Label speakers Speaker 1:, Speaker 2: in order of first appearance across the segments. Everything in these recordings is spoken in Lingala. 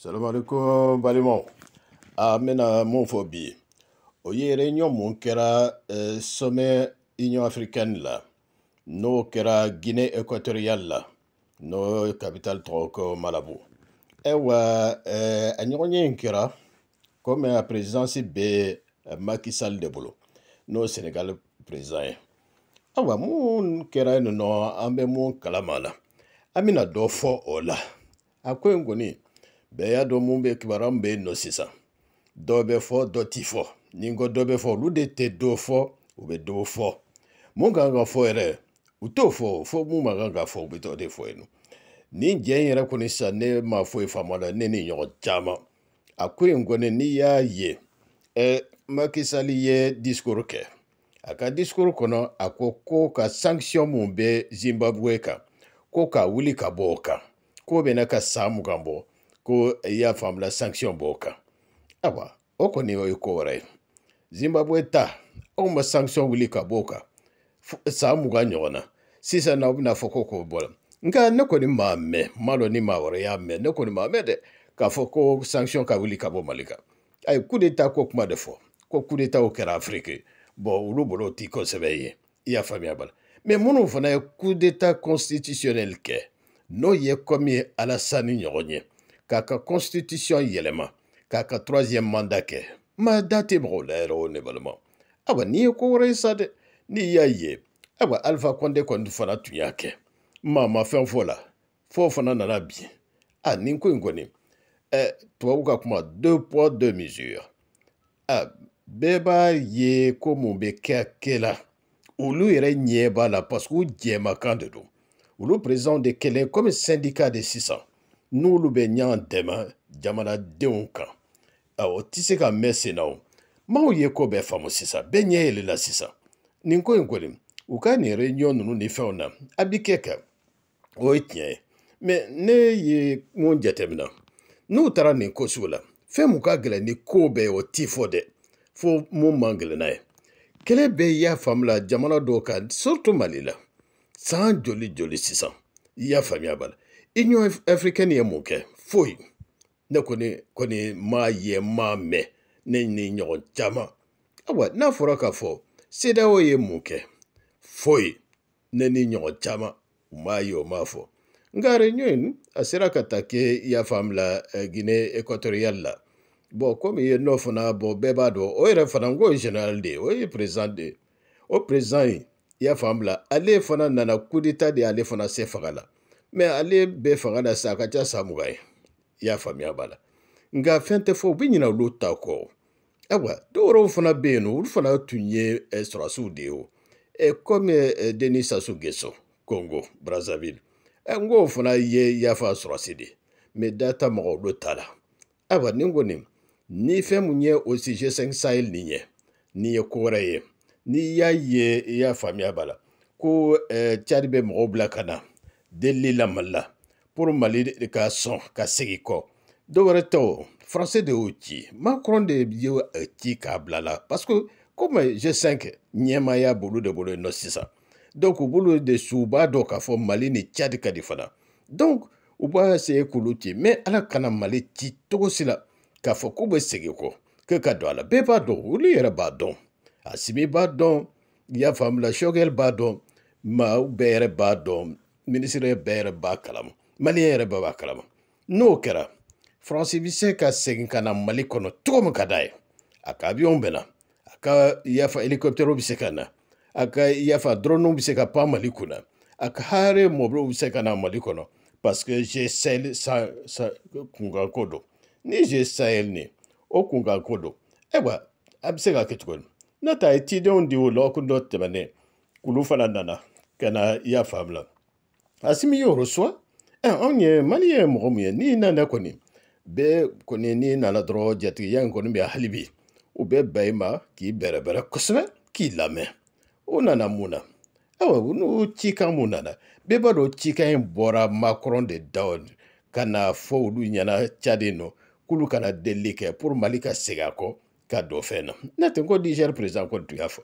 Speaker 1: salamu alaikum balimaw a ah, n bɛna mun fɔ bi o ye réunion mun kɛra eh, sommet union africaine la n'o kɛra guinée équatoriale la n'o capital tɔgɔ ko malabu ayiwa eh, euh, a ɲɔgɔnye in kɛra komi a présidence bɛ eh, makisal de bolo n'o sénégal président ye ah ayiwa mun kɛra yen nɔ an bɛ mun kalama la an bɛna dɔ fɔ o oh, la a ko in kɔni ɓe ya ɗo mum ɓe kibaram ɓe no sisan dɔ bɛ fɔ dɔ ti fɔ ni n ko dɔ bɛ fɔ olu de tɛ dɔ fɔ u bɛ dɔ fɔ mun kan ka fɔ yɛrɛ u t'o fɔ fɔ mun ma kan ka fɔ u bɛ t'o de fɔ yen nɔ ni jɛ in yɛrɛ kɔni sisan ne ma foyi faamu a la ne ni ɲɔgɔn caman a ko in kɔni n'i y'a ye ɛ makisali ye discours kɛ a ka discours kɔnɔ a ko ko ka sanction mun bɛ zimbabwe kan ko ka wuli ka bɔ o kan k'o bɛ na ka san mugan bɔ ko i y'a faamula sanction b'o kan ayiwa o kɔni o ye ko wɛrɛ ye zimbabwe ta anw ma sanction wuli ka b'o kan san mugan ɲɔgɔn na sisan na u bɛna fɔ ko k'o bɔra nka ne kɔni m'a mɛn n m'a dɔn ni maa wɛrɛ y'a mɛn ne kɔni m'a mɛn dɛ k'a fɔ ko sanction ka wuli ka bɔ mali kan ayi coup d'etat ko kuma de fɔ ko coup d'etat o kɛra afiriki bɔn olu bolo o ti kosɛbɛ ye i y'a faamuya bala mɛ minnu fana ye coup d'etat constitutionnel kɛ n'o ye komi ye alasani ɲɔgɔn ye k'a ka constitution yɛlɛma k'a ka troisième mandat kɛ ma da tɛ mɔgɔw la yɛrɛ o ne balima ayiwa n'i ye ko wɛrɛ ye sa dɛ n'i y'a ye ayiwa alifa kɔnde kɔni fana tun y'a kɛ maa ma fɛn fɔ o la fo fana nana bin a nin ko in kɔni ɛ tubabu ka kuma deux poids deux mesures a bɛɛ b'a ye ko mun bɛ kɛ kɛ la olu yɛrɛ ɲɛ b'a la parce que u jɛmakan de don olu président de kelen comme syndicat de sisan n'olu bɛ ɲɔgɔn dɛmɛ jamanadenw kan awɔ o tɛ se ka mɛn sen na o maaw ye ko bɛɛ faamu sisan bɛɛ ɲɛ yɛlɛ la sisan nin ko in kɔni u ka nin reɲɔ ninnu ni fɛnw na a bi kɛ kan o ye tiɲɛ ye mɛ ne ye mun jateminɛ n'u taara nin ko sugu la fɛn mun ka gɛlɛn ni ko bɛɛ ye o t'i fɔ dɛ fo mun man gɛlɛn n'a ye kɛlɛ bɛɛ y'a faamula jamana dɔw kan surtout mali la san joli joli sisan i y'a faamuya b'a la União Africana yɛmokɛ foyi ne kɔni kɔni maa yɛ maa mɛ ne ni ɲɔgɔn caman awa n'a fɔra k'a fɔ CEDEAO ye mun kɛ foyi ne ni ɲɔgɔn caman u m'a ye o m'a fɔ nka réunion in a sera ka ta kɛ y'a faamula Guinée équatoriale la bon komi ye nɔ fana bɔ bɛɛ b'a dɔn o yɛrɛ fana n ko ye général de ye o ye président de ye o président in y'a faamula ale fana nana kudita de ale fana se faga la mɛ ale bɛ fanga la sisan a ka ca san mugan ye i y'a faamuya b'a la nka fɛn tɛ fɔ u bɛ ɲina olu ta kɔ ayiwa dɔw wɛrɛw fana bɛ yen nɔ olu fana tun ye eh, sɔrɔsiw de ye o kɔmi denis sassou nguesso congo brazzaville eh, n k'o fana ye yafa sɔrɔsi de mɛ da ta mɔgɔ olu ta la ayiwa nin kɔni ni fɛn mun ye o si g5 sahel nin ye nin ye ko wɛrɛ ye n'i y'a ye i y'a faamuya b'a la ko eh, cari bɛ mɔgɔw bila ka na delila mali la pour mali de ka sɔn ka segi kɔ dɔ wɛrɛ tɛ o faransɛ de y'o ci macron de ye euh, ci k'a bila la parce que comme g5 ɲɛmaya b'olu de bolo yen nɔ sisan donc u b'olu de su u b'a dɔn k'a fɔ mali ni cadi ka di fana donc u b'a essayer k'olu ci mais ala kana mali ci cogo si la k'a fɔ k'u bɛ segin kɔ k'e ka don a la bɛɛ b'a dɔn olu yɛrɛ b'a dɔn asimi b'a dɔn i y'a faamu la shɔgɛl b'a dɔn maaw bɛɛ yɛrɛ b'a dɔn minisiri bɛɛ yɛrɛ b'a kalama maliyɛn yɛrɛ bɛɛ b'a kalama n'o kɛra faransi bi se ka segin ka na mali kɔnɔ cogo min ka d'a ye a ka abiyɔn bɛ na a ka yafa helikɔpitɛriw bi se ka na a ka yafa dɔrɔnuw bi se ka pan mali kunna a ka hare mɔbiliw bi se ka na mali kɔnɔ parce que j'ai sahel sa, sa kunkanko don ni j'ai sahel ni o kunkanko don ayiwa a bi se ka kɛ cogo di n'o tɛ a ye cidenw di o lɔgɔkun dɔ tɛmɛnen kulu fana nana ka na i y'a faamu la asimi y'o reçoit anw ye maliyɛn ye mɔgɔ mun ye n'i nana kɔni bɛɛ kɔni n'i nana dɔrɔn jatigiya in kɔni bɛ hali bi u bɛ bɛn i ma k'i bɛrɛbɛrɛ kosɛbɛ k'i lamɛn o nana mun na ayiwa n'o cikan mun nana bɛɛ b'a dɔn cikan in bɔra makɔrɔn de da ka na fɔ olu ɲɛna caden nɔ k'olu kana delili kɛ pour mali ka segin a kɔ ka dɔ fɛn na n'a tɛ ko nigɛri perezan kɔni tun y'a fɔ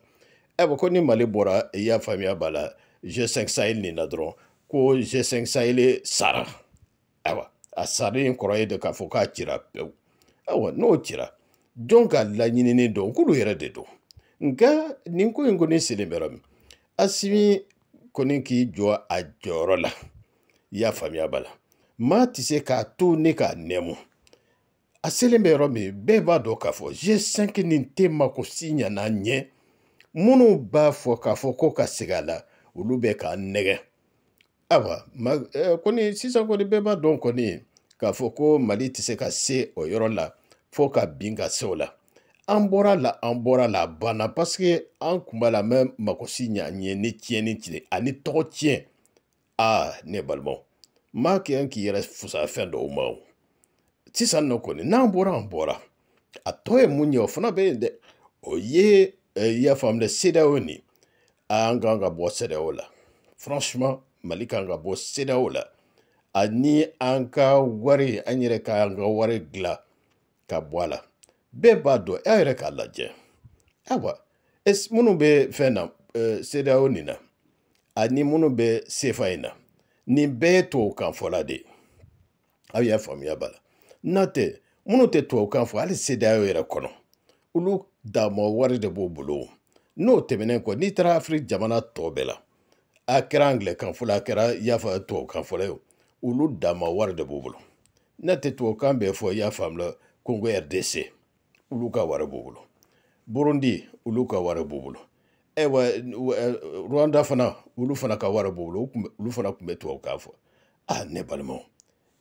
Speaker 1: ayiwa ko ni mali bɔra i y'a faamuya b'a la g5 sahel nin na dɔrɔn ko G5 sara ayiwa a sarilen kɔrɔ ye de k'a fɔ k'a cira pewu ayiwa n'o cira jɔn ka laɲinini don k'olu yɛrɛ de don nka nin ko in kɔni selen bɛra min asimi kɔni k'i jɔ a jɔyɔrɔ la i y'a faamuya b'a la maa tɛ se k'a to ne k'a nɛmu a selen bɛ yɔrɔ min bɛɛ b'a dɔn k'a fɔ G5 nin tɛ mako si ɲana ɲɛ minnu b'a fɔ k'a fɔ ko ka segi a la olu bɛ k'an nɛgɛ ayiwa ma eh, kɔni sisan kɔni bɛɛ b'a dɔn kɔni k'a fɔ ko mali tɛ se ka se o yɔrɔ la fo ka bin ka se o la an bɔra la an bɔra la a banna paseke an kun b'a la mɛ makosi ɲa ɲɛ ni tiɲɛni tiɲɛ ani tɔgɔ tiɲɛ aa ne balimaw maa kɛ an k'i yɛrɛ fusa fɛn dɔw ma o sisan nɔ kɔni n'an bɔra an bɔra a tɔ ye mun ye o fana bɛ yen dɛ o ye eh, i y'a faamu dɛ sedaw ni an kan ka bɔ sedaw la franchement mali kan ka bɔ sedaw e la ani an ka wari an yɛrɛ ka an ka wari dilan ka bɔ a la bɛɛ b'a dɔn aw yɛrɛ k'a lajɛ ayiwa minnu bɛ fɛn na uh, e, sedaw nin na ani minnu bɛ sefa in e na nin bɛɛ ye tubabukan fɔla de ye aw y'a faamuya b'a la n'a tɛ minnu tɛ tubabukan fɔ hali sedaw yɛrɛ kɔnɔ olu dama wari de b'u bolo n'o tɛmɛnen kɔ n'i taara afiriki jamana tɔ bɛɛ la a kɛra angilɛkan fɔ la a kɛra i y'a fɔ tubabukan fɔ la ye olu dama wari de b'u bolo n'a tɛ tubabukan bɛɛ fɔ i y'a faamu la kongo rdc olu ka wari b'u bolo burundi olu ka wari b'u bolo ayiwa eh, rwanda fana olu fana ka wari b'u bolo olu fana tun bɛ tubabukan fɔ ah ne balimaw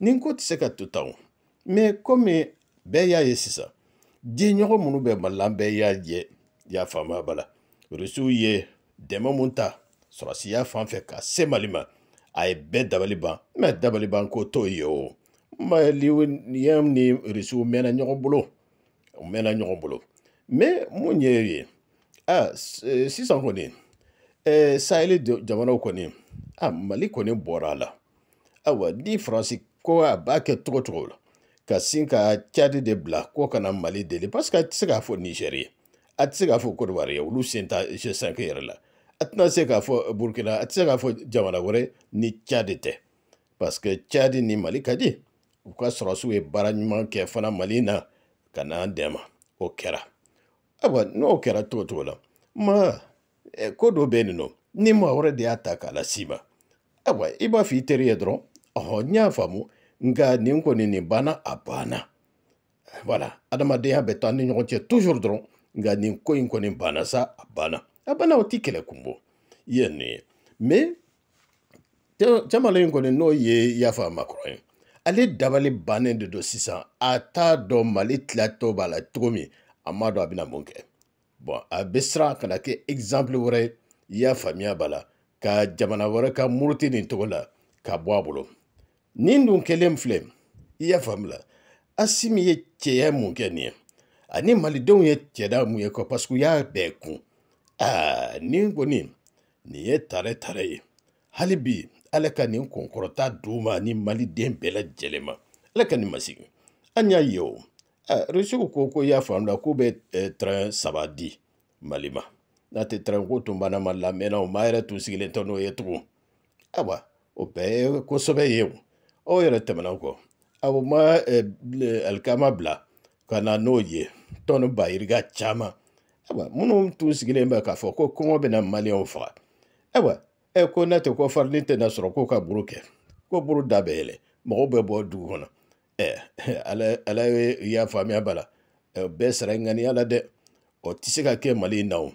Speaker 1: nin ko tɛ se ka to tan o mɛ komi bɛɛ y'a ye sisan diɲɛɲɔgɔn minnu bɛ mali la an bɛɛ y'a jɛ y'a faamuya bala rusiw ye dɛmɛ mun ta sɔrɔsiya fan fɛ ka se mali ma a ye bɛɛ dabali ban mɛ dabali ban ko t'o ye o maliyɛn ni irisiw mɛnna ɲɔgɔn bolo u mɛnna ɲɔgɔn bolo mɛ mun ye e ye a eh, sisan kɔni eh, saheli jamanaw kɔni a mali kɔni bɔra a la ayiwa ni faransi ko a b'a kɛ cogo cogo la ka sin ka cadi de bila ko kana mali deli parce que a tɛ se k'a fɔ nigɛri ye a tɛ se k'a fɔ kodiwari ye olu sen ta g5 yɛrɛ la a tɛna se k'a fɔ burukina a tɛ se k'a fɔ jamana wɛrɛ ni cadi tɛ parce que cadi ni mali ka di u ka sɔrɔsiw ye baara ɲuman kɛ fana mali na ka na n'an dɛma o kɛra ayiwa n'o kɛra cogo cogo la ma e, ko dɔ bɛ yen nɔ ni maa wɛrɛ de y'a ta k'a las'i ma ayiwa i b'a fɔ i teri ye dɔrɔn ɔhɔn n y'a faamu nka nin kɔni nin banna a banna voilà adamadenya bɛ taa ni ɲɔgɔn cɛ toujours dɔrɔn nka nin ko in kɔni banna sa a banna abana o ti kɛlɛ kunbɔ i ye nin ye mais jamala in kɔni n'o ye yafa makɔrɔ ye ale dabali bannen de don sisan a t'a dɔn mali tilatɔ b'a la cogo min a m'a dɔn a bɛna mun kɛ bɔn a bɛ siran ka na kɛ exemple wɛrɛ ye i y'a faamuya b'a la ka jamana wɛrɛ ka muruti nin cogo la ka bɔ a bolo nin dun kɛlen filɛ i y'a faamu la asimi ye cɛya mun kɛ nin ye ani malidenw ye cɛda mun ye kɔ paseke u y'a bɛɛ kun aa ah, nin kɔni nin ye tare tare ye hali bi ala ka nin kunkɔrɔta d'u ma ni maliden bɛɛ lajɛlen ma ala ka nin masigi an y'a ye o ah, rusiw ko ko y'a faamu la k'u bɛ eh, tɛrɛn saba di mali ma n'a tɛ tɛrɛn ko tun banna mali la mɛnna o maa yɛrɛ tun sigilen tɛ n'o ye tugun ayiwa o bɛɛ ye kosɛbɛ ye o aw yɛrɛ tɛmɛna kɔ aw ma eh, alikama bila ka na n'o ye tɔni bayirika caman ayiwa minnu tun sigilen bɛ k'a fɔ ko kɔngɔ bɛna maliyɛnw faga ayiwa ɛ e ko n'a tɛ ko farini tɛna sɔrɔ k'o ka buru kɛ ko buru da bɛ yɛlɛ mɔgɔw bɛ bɔ dugu kɔnɔ ɛ ala ala ye y'a faamuya b'a la ɛ e, bɛɛ sara ŋaniya la dɛ o tɛ se ka kɛ mali in na e, o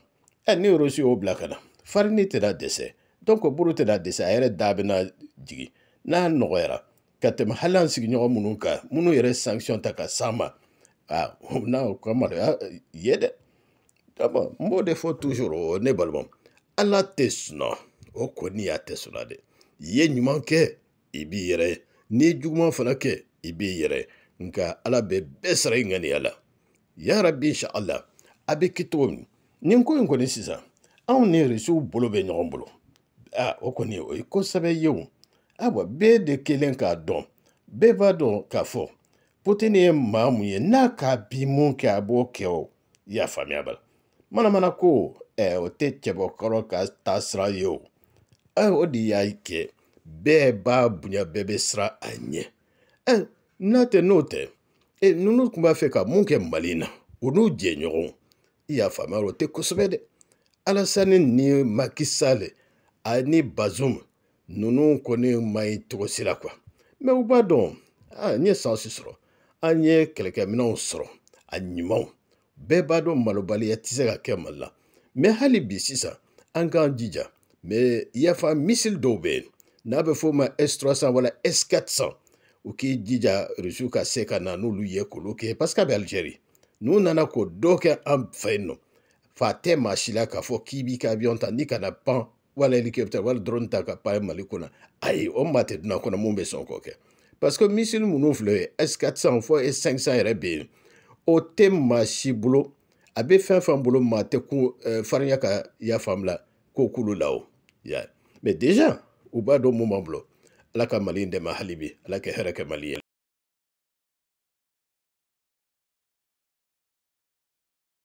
Speaker 1: ɛ ni yɔrɔ si y'o bila ka na farini tɛna dɛsɛ donc buru tɛna dɛsɛ a yɛrɛ da bɛna jigin n'a nɔgɔyara ka tɛmɛ hali an sigiɲɔgɔn minnu kan minnu yɛrɛ sanction ta ka s'an ma aa n'a ko a maloya ye dɛ n b'o de fɔ tuzuru ne balimaw ala tɛ sunɔ o kɔni y'a tɛ sunɔ dɛ i ye ɲuman kɛ i b'i yɛrɛ ye n'i ye juguman fana kɛ i b'i yɛrɛ ye nka ala bɛ bɛɛ sara i ŋaniya la yarabi insha ala a bɛ kɛ cogo min nin ko in kɔni sisan anw ni irisiw bolo bɛ ɲɔgɔn bolo a o kɔni o e ye kosɛbɛ ye o ayiwa bɛɛ de kelen k'a dɔn bɛɛ b'a dɔn k'a fɔ Putini ye maa mun ye n'a k'a bi mun kɛ a b'o kɛ o i y'a faamuya bala mana mana kwo ee eh, otechebokoro ka tasra yo ee eh, o dị ya ike bee ba bunya bebe sra anye ee eh, nate note e nunu kun b'a fɛ ka mun kɛ mali na o n'u jɛɲɔgɔn i y'a faamuya o tɛ kosɛbɛ dɛ alasani ni makisale ani bazum ninnu ko ne ɲi cogo si la mɛ u b'a dɔn an ah, ye sansi sɔrɔ an ye kɛlɛkɛminɛnw sɔrɔ a ɲumanw bɛɛ b'a dɔn malobaliya tɛ se ka kɛ mali la mɛ hali bi sisan an k'an jija mɛ yafa misili dɔw bɛ yen n'a bɛ fɔ o ma s300 wala s400 u k'i jija rusiw ka se ka na n'olu ye k'olu kɛ parce que a bɛ alizeri n'u nana k'o dɔ kɛ an fɛ yen nɔ fa tɛ maa si la k'a fɔ k'i b'i ka avion ta n'i kana pan wala hélicoptère wala drone ta ka pan mali kɔnɔ ayi o maa tɛ dunan kɔnɔ mun bɛ sɔn k'o kɛ parce que misili minnu filɛ s400 fɔ s500 yɛrɛ bɛ yen o tɛ maa si bolo a bɛ fɛn fɛn bolo maa tɛ kun farinya ka y'a faamula k'o k'olu la o ya mɛ u b'a dɔn mun b'an bolo ala ka mali in dɛmɛ hali bi ala ka hɛrɛ kɛ mali ye